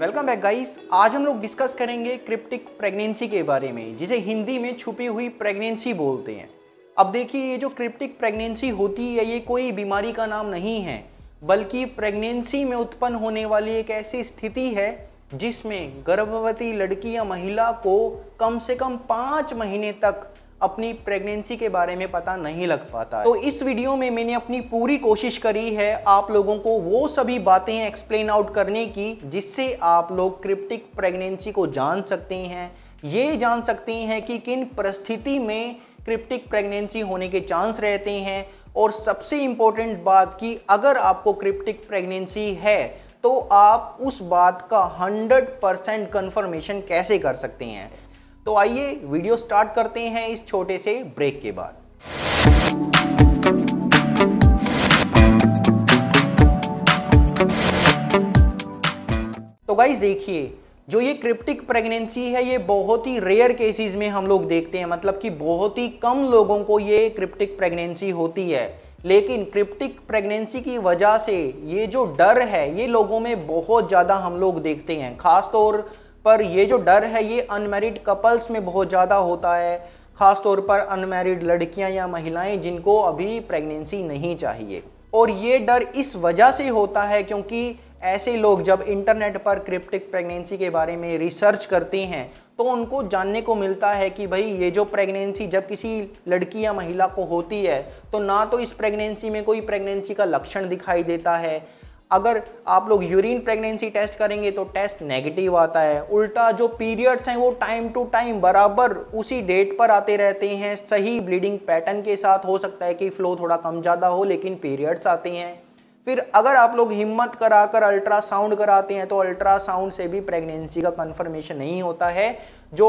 welcome back guys आज हम लोग डिस्कस करेंगे क्रिप्टिक प्रेगनेंसी के बारे में जिसे हिंदी में छुपी हुई प्रेगनेंसी बोलते हैं अब देखिए ये जो क्रिप्टिक प्रेगनेंसी होती है ये कोई बीमारी का नाम नहीं है बल्कि प्रेगनेंसी में उत्पन्न होने वाली एक ऐसी स्थिति है जिसमें गर्भवती लड़की या महिला को कम से कम पाँच महीने तक अपनी प्रेगनेंसी के बारे में पता नहीं लग पाता तो इस वीडियो में मैंने अपनी पूरी कोशिश करी है आप लोगों को वो सभी बातें एक्सप्लेन आउट करने की जिससे आप लोग क्रिप्टिक प्रेगनेंसी को जान सकते हैं ये जान सकते हैं कि किन परिस्थिति में क्रिप्टिक प्रेगनेंसी होने के चांस रहते हैं और सबसे इम्पोर्टेंट बात कि अगर आपको क्रिप्टिक प्रेगनेंसी है तो आप उस बात का 100 परसेंट कन्फर्मेशन कैसे कर सकते हैं तो आइए वीडियो स्टार्ट करते हैं इस छोटे से ब्रेक के बाद तो गाइज देखिए जो ये क्रिप्टिक प्रेगनेंसी है ये बहुत ही रेयर केसेस में हम लोग देखते हैं मतलब कि बहुत ही कम लोगों को ये क्रिप्टिक प्रेगनेंसी होती है लेकिन क्रिप्टिक प्रेगनेंसी की वजह से ये जो डर है ये लोगों में बहुत ज़्यादा हम लोग देखते हैं खासतौर तो पर ये जो डर है ये अनमेरिड कपल्स में बहुत ज़्यादा होता है ख़ास तौर पर अनमेरिड लड़कियां या महिलाएं जिनको अभी प्रेगनेंसी नहीं चाहिए और ये डर इस वजह से होता है क्योंकि ऐसे लोग जब इंटरनेट पर क्रिप्टिक प्रेगनेंसी के बारे में रिसर्च करते हैं तो उनको जानने को मिलता है कि भाई ये जो प्रेगनेंसी जब किसी लड़की या महिला को होती है तो ना तो इस प्रेगनेंसी में कोई प्रेगनेंसी का लक्षण दिखाई देता है अगर आप लोग यूरिन प्रेगनेंसी टेस्ट करेंगे तो टेस्ट नेगेटिव आता है उल्टा जो पीरियड्स हैं वो टाइम टू टाइम बराबर उसी डेट पर आते रहते हैं सही ब्लीडिंग पैटर्न के साथ हो सकता है कि फ्लो थोड़ा कम ज़्यादा हो लेकिन पीरियड्स आते हैं फिर अगर आप लोग हिम्मत कराकर अल्ट्रासाउंड कराते हैं तो अल्ट्रासाउंड से भी प्रेगनेंसी का कन्फर्मेशन नहीं होता है जो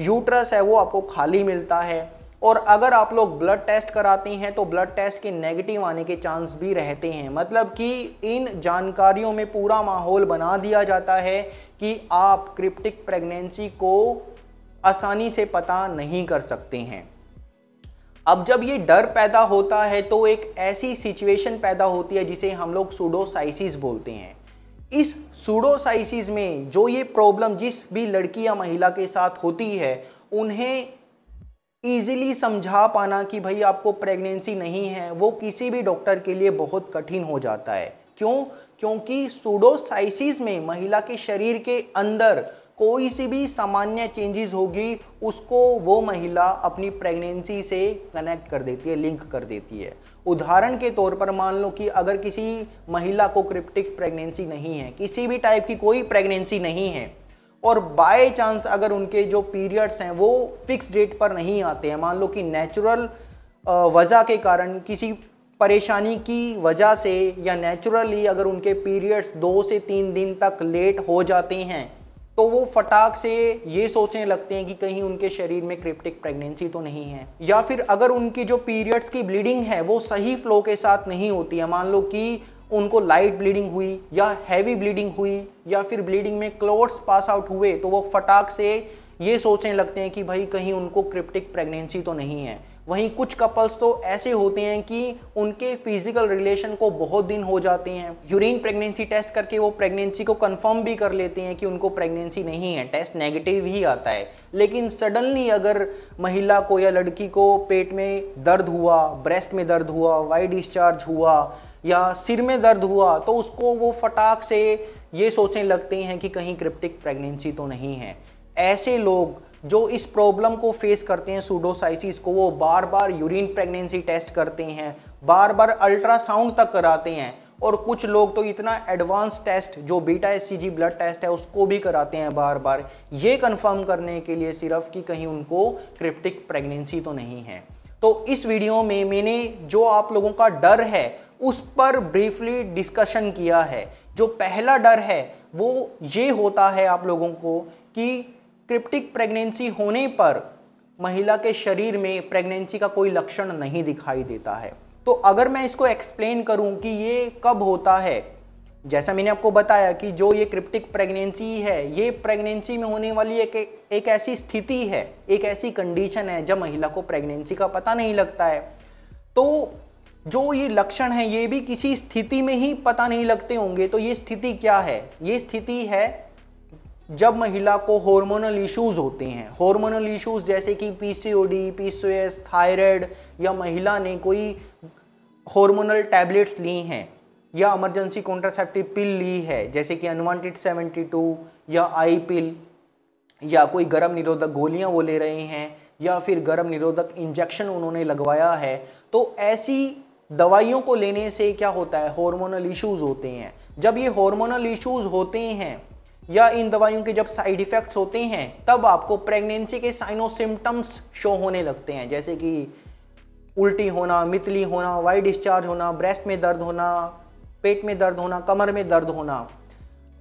यूट्रस है वो आपको खाली मिलता है और अगर आप लोग ब्लड टेस्ट कराते हैं तो ब्लड टेस्ट के नेगेटिव आने के चांस भी रहते हैं मतलब कि इन जानकारियों में पूरा माहौल बना दिया जाता है कि आप क्रिप्टिक प्रेगनेंसी को आसानी से पता नहीं कर सकते हैं अब जब ये डर पैदा होता है तो एक ऐसी सिचुएशन पैदा होती है जिसे हम लोग सूडोसाइसिस बोलते हैं इस सूडोसाइसिस में जो ये प्रॉब्लम जिस भी लड़की या महिला के साथ होती है उन्हें ईजिली समझा पाना कि भाई आपको प्रेगनेंसी नहीं है वो किसी भी डॉक्टर के लिए बहुत कठिन हो जाता है क्यों क्योंकि सूडोसाइसिस में महिला के शरीर के अंदर कोई सी भी सामान्य चेंजेस होगी उसको वो महिला अपनी प्रेगनेंसी से कनेक्ट कर देती है लिंक कर देती है उदाहरण के तौर पर मान लो कि अगर किसी महिला को क्रिप्टिक प्रेगनेंसी नहीं है किसी भी टाइप की कोई प्रेगनेंसी नहीं है और बाय चांस अगर उनके जो पीरियड्स हैं वो फिक्स डेट पर नहीं आते हैं मान लो कि नेचुरल वजह के कारण किसी परेशानी की वजह से या नेचुरली अगर उनके पीरियड्स दो से तीन दिन तक लेट हो जाते हैं तो वो फटाक से ये सोचने लगते हैं कि कहीं उनके शरीर में क्रिप्टिक प्रेगनेंसी तो नहीं है या फिर अगर उनकी जो पीरियड्स की ब्लीडिंग है वो सही फ्लो के साथ नहीं होती है मान लो कि उनको लाइट ब्लीडिंग हुई या हैवी ब्लीडिंग हुई या फिर ब्लीडिंग में क्लोट्स पास आउट हुए तो वो फटाक से ये सोचने लगते हैं कि भाई कहीं उनको क्रिप्टिक प्रेगनेंसी तो नहीं है वहीं कुछ कपल्स तो ऐसे होते हैं कि उनके फिजिकल रिलेशन को बहुत दिन हो जाते हैं यूरिन प्रेगनेंसी टेस्ट करके वो प्रेगनेंसी को कंफर्म भी कर लेते हैं कि उनको प्रेगनेंसी नहीं है टेस्ट नेगेटिव ही आता है लेकिन सडनली अगर महिला को या लड़की को पेट में दर्द हुआ ब्रेस्ट में दर्द हुआ वाई डिस्चार्ज हुआ या सिर में दर्द हुआ तो उसको वो फटाक से ये सोचने लगते हैं कि कहीं क्रिप्टिक प्रेगनेंसी तो नहीं है ऐसे लोग जो इस प्रॉब्लम को फेस करते हैं सूडोसाइसिस को वो बार बार यूरिन प्रेगनेंसी टेस्ट करते हैं बार बार अल्ट्रासाउंड तक कराते हैं और कुछ लोग तो इतना एडवांस टेस्ट जो बीटा एस ब्लड टेस्ट है उसको भी कराते हैं बार बार ये कंफर्म करने के लिए सिर्फ कि कहीं उनको क्रिप्टिक प्रेगनेंसी तो नहीं है तो इस वीडियो में मैंने जो आप लोगों का डर है उस पर ब्रीफली डिस्कशन किया है जो पहला डर है वो ये होता है आप लोगों को कि क्रिप्टिक प्रेगनेंसी होने पर महिला के शरीर में प्रेगनेंसी का कोई लक्षण नहीं दिखाई देता है तो अगर मैं इसको एक्सप्लेन करूं कि ये कब होता है जैसा मैंने आपको बताया कि जो ये क्रिप्टिक प्रेगनेंसी है ये प्रेगनेंसी में होने वाली एक एक ऐसी स्थिति है एक ऐसी कंडीशन है जब महिला को प्रेगनेंसी का पता नहीं लगता है तो जो ये लक्षण हैं ये भी किसी स्थिति में ही पता नहीं लगते होंगे तो ये स्थिति क्या है ये स्थिति है जब महिला को हार्मोनल इश्यूज होते हैं हार्मोनल इश्यूज जैसे कि पीसीओडी, पीसीओएस, थायराइड या महिला ने कोई हार्मोनल टैबलेट्स ली हैं या इमरजेंसी कॉन्ट्रासेप्टिव पिल ली है जैसे कि अनवांटेड 72 या आई पिल या कोई गर्म निरोधक गोलियां वो ले रहे हैं या फिर गर्म निरोधक इंजेक्शन उन्होंने लगवाया है तो ऐसी दवाइयों को लेने से क्या होता है हार्मोनल इश्यूज होते हैं जब ये हार्मोनल इश्यूज होते हैं या इन दवाइयों के जब साइड इफेक्ट्स होते हैं तब आपको प्रेगनेंसी के साइनो सिम्टम्स शो होने लगते हैं जैसे कि उल्टी होना मितली होना वाई डिस्चार्ज होना ब्रेस्ट में दर्द होना पेट में दर्द होना कमर में दर्द होना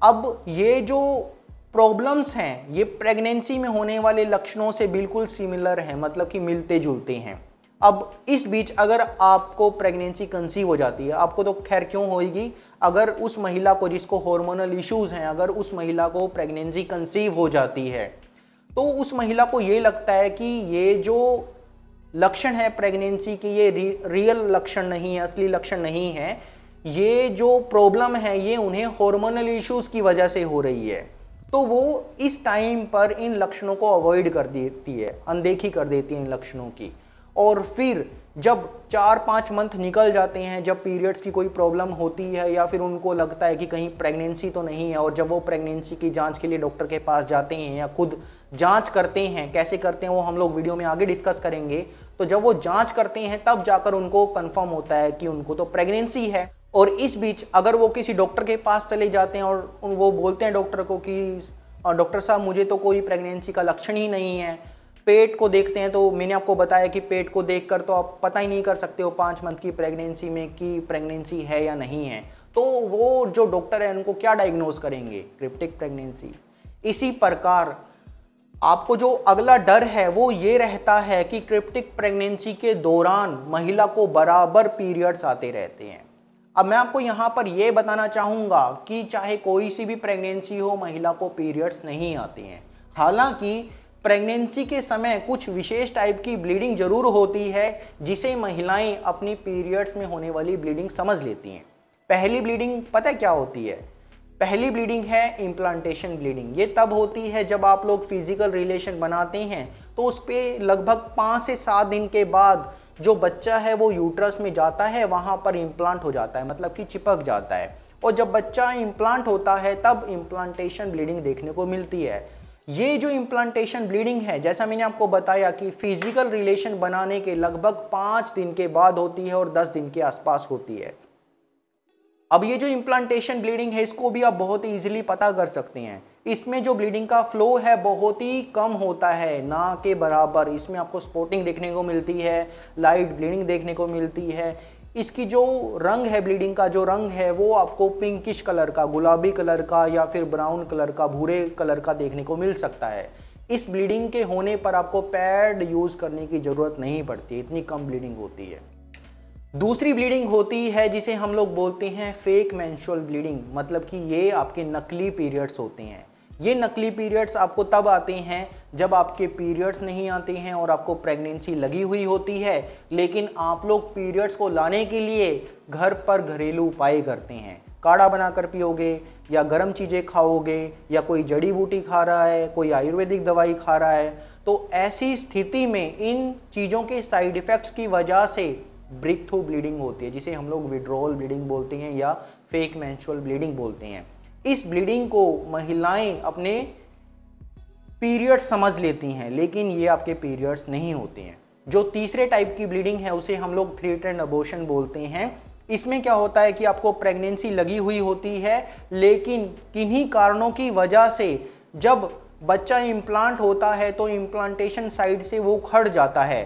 अब ये जो प्रॉब्लम्स हैं ये प्रेगनेंसी में होने वाले लक्षणों से बिल्कुल सिमिलर हैं मतलब कि मिलते जुलते हैं अब इस बीच अगर आपको प्रेगनेंसी कंसीव हो जाती है आपको तो खैर क्यों होगी अगर उस महिला को जिसको हार्मोनल इश्यूज हैं अगर उस महिला को प्रेगनेंसी कंसीव हो जाती है तो उस महिला को ये लगता है कि ये जो लक्षण है प्रेगनेंसी के ये रि, रियल लक्षण नहीं है असली लक्षण नहीं है ये जो प्रॉब्लम है ये उन्हें हार्मोनल इश्यूज की वजह से हो रही है तो वो इस टाइम पर इन लक्षणों को अवॉइड कर देती है अनदेखी कर देती है इन लक्षणों की और फिर जब चार पाँच मंथ निकल जाते हैं जब पीरियड्स की कोई प्रॉब्लम होती है या फिर उनको लगता है कि कहीं प्रेगनेंसी तो नहीं है और जब वो प्रेगनेंसी की जांच के लिए डॉक्टर के पास जाते हैं या खुद जांच करते हैं कैसे करते हैं वो हम लोग वीडियो में आगे डिस्कस करेंगे तो जब वो जांच करते हैं तब जाकर उनको कन्फर्म होता है कि उनको तो प्रेगनेंसी है और इस बीच अगर वो किसी डॉक्टर के पास चले जाते हैं और वो बोलते हैं डॉक्टर को कि डॉक्टर साहब मुझे तो कोई प्रेगनेंसी का लक्षण ही नहीं है पेट को देखते हैं तो मैंने आपको बताया कि पेट को देखकर तो आप पता ही नहीं कर सकते हो पाँच मंथ की प्रेगनेंसी में कि प्रेगनेंसी है या नहीं है तो वो जो डॉक्टर है उनको क्या डायग्नोज करेंगे क्रिप्टिक प्रेगनेंसी इसी प्रकार आपको जो अगला डर है वो ये रहता है कि क्रिप्टिक प्रेगनेंसी के दौरान महिला को बराबर पीरियड्स आते रहते हैं अब मैं आपको यहाँ पर यह बताना चाहूँगा कि चाहे कोई सी भी प्रेगनेंसी हो महिला को पीरियड्स नहीं आते हैं हालांकि प्रेगनेंसी के समय कुछ विशेष टाइप की ब्लीडिंग जरूर होती है जिसे महिलाएं अपनी पीरियड्स में होने वाली ब्लीडिंग समझ लेती हैं पहली ब्लीडिंग पता क्या होती है पहली ब्लीडिंग है इम्प्लांटेशन ब्लीडिंग ये तब होती है जब आप लोग फिजिकल रिलेशन बनाते हैं तो उस पर लगभग पाँच से सात दिन के बाद जो बच्चा है वो यूट्रस में जाता है वहाँ पर इम्प्लांट हो जाता है मतलब कि चिपक जाता है और जब बच्चा इम्प्लांट होता है तब इम्प्लांटेशन ब्लीडिंग देखने को मिलती है ये जो इम्प्लांटेशन ब्लीडिंग है जैसा मैंने आपको बताया कि फिजिकल रिलेशन बनाने के लगभग पांच दिन के बाद होती है और दस दिन के आसपास होती है अब ये जो इम्प्लांटेशन ब्लीडिंग है इसको भी आप बहुत ही ईजिली पता कर सकते हैं इसमें जो ब्लीडिंग का फ्लो है बहुत ही कम होता है ना के बराबर इसमें आपको स्पोर्टिंग देखने को मिलती है लाइट ब्लीडिंग देखने को मिलती है इसकी जो रंग है ब्लीडिंग का जो रंग है वो आपको पिंकिश कलर का गुलाबी कलर का या फिर ब्राउन कलर का भूरे कलर का देखने को मिल सकता है इस ब्लीडिंग के होने पर आपको पैड यूज़ करने की ज़रूरत नहीं पड़ती इतनी कम ब्लीडिंग होती है दूसरी ब्लीडिंग होती है जिसे हम लोग बोलते हैं फेक मैंशुअल ब्लीडिंग मतलब कि ये आपके नकली पीरियड्स होते हैं ये नकली पीरियड्स आपको तब आते हैं जब आपके पीरियड्स नहीं आते हैं और आपको प्रेगनेंसी लगी हुई होती है लेकिन आप लोग पीरियड्स को लाने के लिए घर पर घरेलू उपाय करते हैं काढ़ा बनाकर पियोगे या गर्म चीज़ें खाओगे या कोई जड़ी बूटी खा रहा है कोई आयुर्वेदिक दवाई खा रहा है तो ऐसी स्थिति में इन चीज़ों के साइड इफ़ेक्ट्स की वजह से ब्रिक थ्रू ब्लीडिंग होती है जिसे हम लोग विड्रोल ब्लीडिंग बोलते हैं या फेक मैंचुअल ब्लीडिंग बोलते हैं इस ब्लीडिंग को महिलाएं अपने पीरियड्स समझ लेती हैं लेकिन ये आपके पीरियड्स नहीं होते हैं जो तीसरे टाइप की ब्लीडिंग है उसे हम लोग थ्रेटेड अबोशन बोलते हैं इसमें क्या होता है कि आपको प्रेगनेंसी लगी हुई होती है लेकिन किन्हीं कारणों की वजह से जब बच्चा इम्प्लांट होता है तो इम्प्लांटेशन साइड से वो खड़ जाता है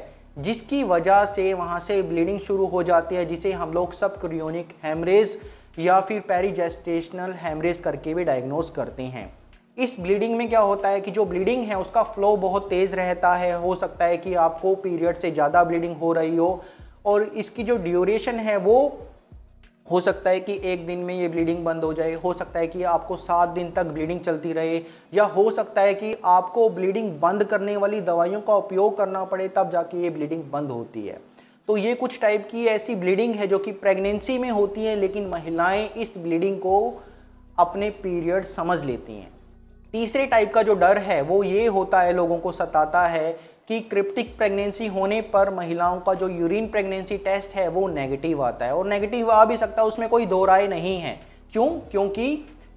जिसकी वजह से वहाँ से ब्लीडिंग शुरू हो जाती है जिसे हम लोग सब क्रियोनिक हेमरेज या फिर पेरीजेस्टेशनल हैमरेज करके भी डायग्नोज करते हैं इस ब्लीडिंग में क्या होता है कि जो ब्लीडिंग है उसका फ्लो बहुत तेज़ रहता है हो सकता है कि आपको पीरियड से ज़्यादा ब्लीडिंग हो रही हो और इसकी जो ड्यूरेशन है वो हो सकता है कि एक दिन में ये ब्लीडिंग बंद हो जाए हो सकता है कि आपको सात दिन तक ब्लीडिंग चलती रहे या हो सकता है कि आपको ब्लीडिंग बंद करने वाली दवाइयों का उपयोग करना पड़े तब जाके ये ब्लीडिंग बंद होती है तो ये कुछ टाइप की ऐसी ब्लीडिंग है जो कि प्रेगनेंसी में होती है लेकिन महिलाएं इस ब्लीडिंग को अपने पीरियड समझ लेती हैं तीसरे टाइप का जो डर है वो ये होता है लोगों को सताता है कि क्रिप्टिक प्रेगनेंसी होने पर महिलाओं का जो यूरिन प्रेगनेंसी टेस्ट है वो नेगेटिव आता है और नेगेटिव आ भी सकता है उसमें कोई दो राय नहीं है क्यों क्योंकि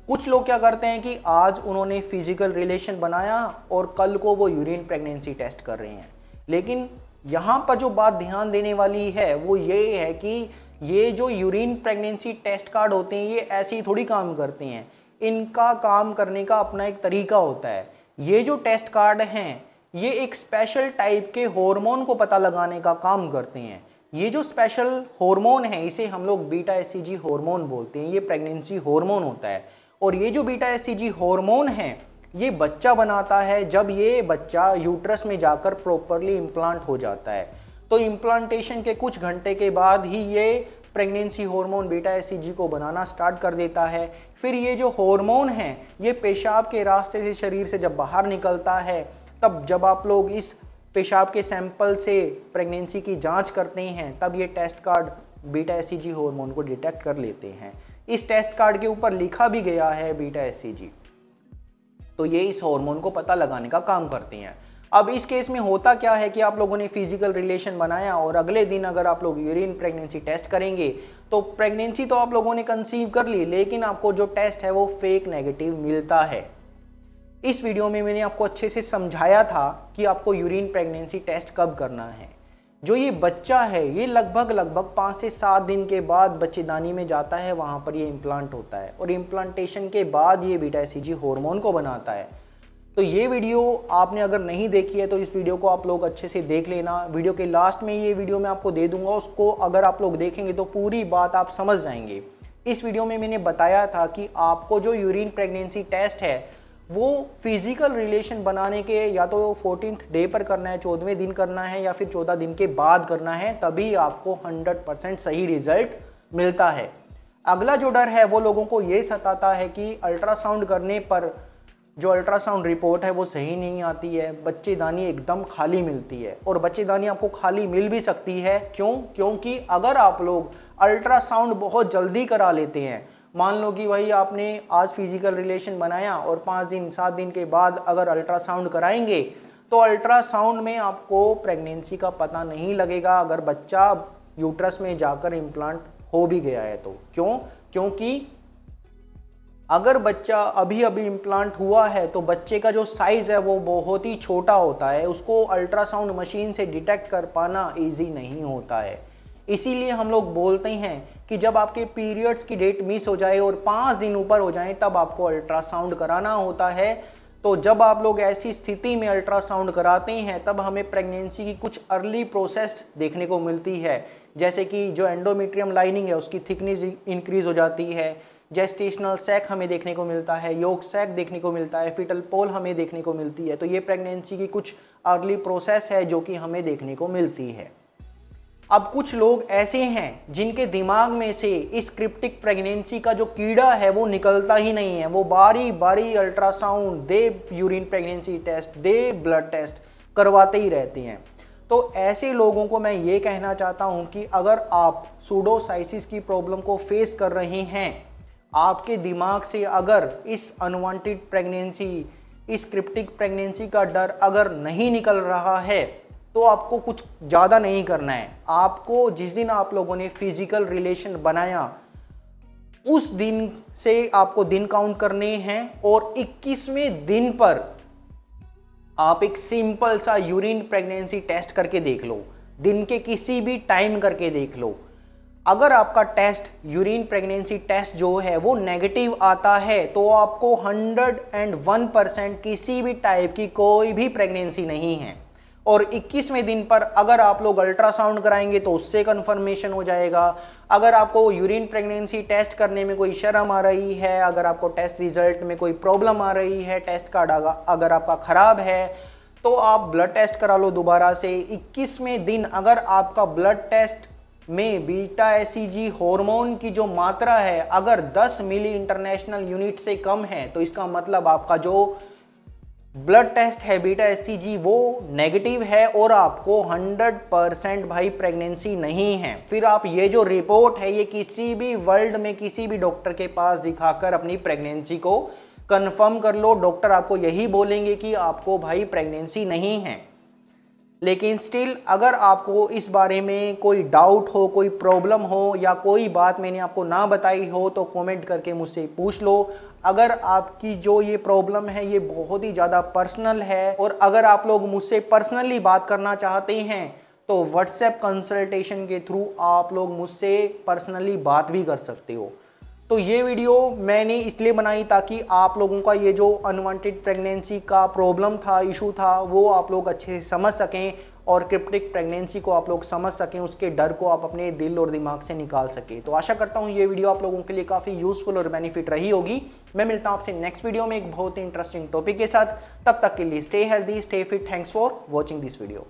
कुछ लोग क्या करते हैं कि आज उन्होंने फिजिकल रिलेशन बनाया और कल को वो यूरिन प्रेगनेंसी टेस्ट कर रहे हैं लेकिन यहाँ पर जो बात ध्यान देने वाली है वो ये है कि ये जो यूरिन प्रेगनेंसी टेस्ट कार्ड होते हैं ये ऐसे ही थोड़ी काम करते हैं इनका काम करने का अपना एक तरीका होता है ये जो टेस्ट कार्ड हैं ये एक स्पेशल टाइप के हार्मोन को पता लगाने का काम करते हैं ये जो स्पेशल हार्मोन है इसे हम लोग बीटा एस हॉर्मोन बोलते हैं ये प्रेगनेंसी हॉर्मोन होता है और ये जो बीटा एस सी हॉर्मोन है ये बच्चा बनाता है जब ये बच्चा यूट्रस में जाकर प्रॉपरली इम्प्लांट हो जाता है तो इम्प्लांटेशन के कुछ घंटे के बाद ही ये प्रेगनेंसी हार्मोन बीटा एस को बनाना स्टार्ट कर देता है फिर ये जो हार्मोन है ये पेशाब के रास्ते से शरीर से जब बाहर निकलता है तब जब आप लोग इस पेशाब के सैंपल से प्रेगनेंसी की जांच करते हैं तब ये test card beta S hormone को डिटेक्ट कर लेते हैं इस टेस्ट कार्ड के ऊपर लिखा भी गया है बीटा एस तो ये इस हार्मोन को पता लगाने का काम करती हैं अब इस केस में होता क्या है कि आप लोगों ने फिजिकल रिलेशन बनाया और अगले दिन अगर आप लोग यूरिन प्रेगनेंसी टेस्ट करेंगे तो प्रेगनेंसी तो आप लोगों ने कंसीव कर ली लेकिन आपको जो टेस्ट है वो फेक नेगेटिव मिलता है इस वीडियो में मैंने आपको अच्छे से समझाया था कि आपको यूरिन प्रेगनेंसी टेस्ट कब करना है जो ये बच्चा है ये लगभग लगभग पाँच से सात दिन के बाद बच्चेदानी में जाता है वहाँ पर ये इम्प्लांट होता है और इम्प्लांटेशन के बाद ये बीटा एस हार्मोन को बनाता है तो ये वीडियो आपने अगर नहीं देखी है तो इस वीडियो को आप लोग अच्छे से देख लेना वीडियो के लास्ट में ये वीडियो मैं आपको दे दूंगा उसको अगर आप लोग देखेंगे तो पूरी बात आप समझ जाएंगे इस वीडियो में मैंने बताया था कि आपको जो यूरिन प्रेगनेंसी टेस्ट है वो फिज़िकल रिलेशन बनाने के या तो फोर्टीन डे पर करना है चौदहवें दिन करना है या फिर चौदह दिन के बाद करना है तभी आपको हंड्रेड परसेंट सही रिजल्ट मिलता है अगला जो डर है वो लोगों को ये सताता है कि अल्ट्रासाउंड करने पर जो अल्ट्रासाउंड रिपोर्ट है वो सही नहीं आती है बच्चेदानी एकदम खाली मिलती है और बच्चेदानी आपको खाली मिल भी सकती है क्यों क्योंकि अगर आप लोग अल्ट्रासाउंड बहुत जल्दी करा लेते हैं मान लो कि भाई आपने आज फिजिकल रिलेशन बनाया और पाँच दिन सात दिन के बाद अगर अल्ट्रासाउंड कराएंगे तो अल्ट्रासाउंड में आपको प्रेगनेंसी का पता नहीं लगेगा अगर बच्चा यूट्रस में जाकर इम्प्लांट हो भी गया है तो क्यों क्योंकि अगर बच्चा अभी अभी इम्प्लांट हुआ है तो बच्चे का जो साइज़ है वो बहुत ही छोटा होता है उसको अल्ट्रासाउंड मशीन से डिटेक्ट कर पाना इजी नहीं होता है इसीलिए हम लोग बोलते हैं कि जब आपके पीरियड्स की डेट मिस हो जाए और पाँच दिन ऊपर हो जाए तब आपको अल्ट्रासाउंड कराना होता है तो जब आप लोग ऐसी स्थिति में अल्ट्रासाउंड कराते हैं तब हमें प्रेगनेंसी की कुछ अर्ली प्रोसेस देखने को मिलती है जैसे कि जो एंडोमेट्रियम लाइनिंग है उसकी थिकनेस इंक्रीज हो जाती है जेस्टेशनल सैक हमें देखने को मिलता है योग सैक देखने को मिलता है फिटल पोल हमें देखने को मिलती है तो ये प्रेगनेंसी की कुछ अर्ली प्रोसेस है जो कि हमें देखने को मिलती है अब कुछ लोग ऐसे हैं जिनके दिमाग में से इस क्रिप्टिक प्रेगनेंसी का जो कीड़ा है वो निकलता ही नहीं है वो बारी बारी अल्ट्रासाउंड दे यूरिन प्रेगनेंसी टेस्ट दे ब्लड टेस्ट करवाते ही रहते हैं तो ऐसे लोगों को मैं ये कहना चाहता हूँ कि अगर आप सूडोसाइसिस की प्रॉब्लम को फेस कर रहे हैं आपके दिमाग से अगर इस अनवांटेड प्रेगनेंसी इस क्रिप्टिक प्रेगनेंसी का डर अगर नहीं निकल रहा है तो आपको कुछ ज़्यादा नहीं करना है आपको जिस दिन आप लोगों ने फिजिकल रिलेशन बनाया उस दिन से आपको दिन काउंट करने हैं और 21वें दिन पर आप एक सिंपल सा यूरिन प्रेगनेंसी टेस्ट करके देख लो दिन के किसी भी टाइम करके देख लो अगर आपका टेस्ट यूरिन प्रेगनेंसी टेस्ट जो है वो नेगेटिव आता है तो आपको 101 परसेंट किसी भी टाइप की कोई भी प्रेगनेंसी नहीं है और 21वें दिन पर अगर आप लोग अल्ट्रासाउंड कराएंगे तो उससे कन्फर्मेशन हो जाएगा अगर आपको यूरिन प्रेगनेंसी टेस्ट करने में कोई शर्म आ रही है अगर आपको टेस्ट रिजल्ट में कोई प्रॉब्लम आ रही है टेस्ट कार्ड अगर आपका ख़राब है तो आप ब्लड टेस्ट करा लो दोबारा से 21वें दिन अगर आपका ब्लड टेस्ट में बीटा एस हार्मोन की जो मात्रा है अगर 10 मिली इंटरनेशनल यूनिट से कम है तो इसका मतलब आपका जो ब्लड टेस्ट है बीटा एस वो नेगेटिव है और आपको 100 परसेंट भाई प्रेगनेंसी नहीं है फिर आप ये जो रिपोर्ट है ये किसी भी वर्ल्ड में किसी भी डॉक्टर के पास दिखाकर अपनी प्रेगनेंसी को कंफर्म कर लो डॉक्टर आपको यही बोलेंगे कि आपको भाई प्रेगनेंसी नहीं है लेकिन स्टिल अगर आपको इस बारे में कोई डाउट हो कोई प्रॉब्लम हो या कोई बात मैंने आपको ना बताई हो तो कमेंट करके मुझसे पूछ लो अगर आपकी जो ये प्रॉब्लम है ये बहुत ही ज़्यादा पर्सनल है और अगर आप लोग मुझसे पर्सनली बात करना चाहते हैं तो व्हाट्सएप कंसल्टेशन के थ्रू आप लोग मुझसे पर्सनली बात भी कर सकते हो तो ये वीडियो मैंने इसलिए बनाई ताकि आप लोगों का ये जो अनवांटेड प्रेगनेंसी का प्रॉब्लम था इशू था वो आप लोग अच्छे से समझ सकें और क्रिप्टिक प्रेगनेंसी को आप लोग समझ सकें उसके डर को आप अपने दिल और दिमाग से निकाल सकें तो आशा करता हूँ ये वीडियो आप लोगों के लिए काफ़ी यूजफुल और बेनिफिट रही होगी मैं मिलता हूँ आपसे नेक्स्ट वीडियो में एक बहुत ही इंटरेस्टिंग टॉपिक के साथ तब तक के लिए stay healthy stay fit thanks for watching this video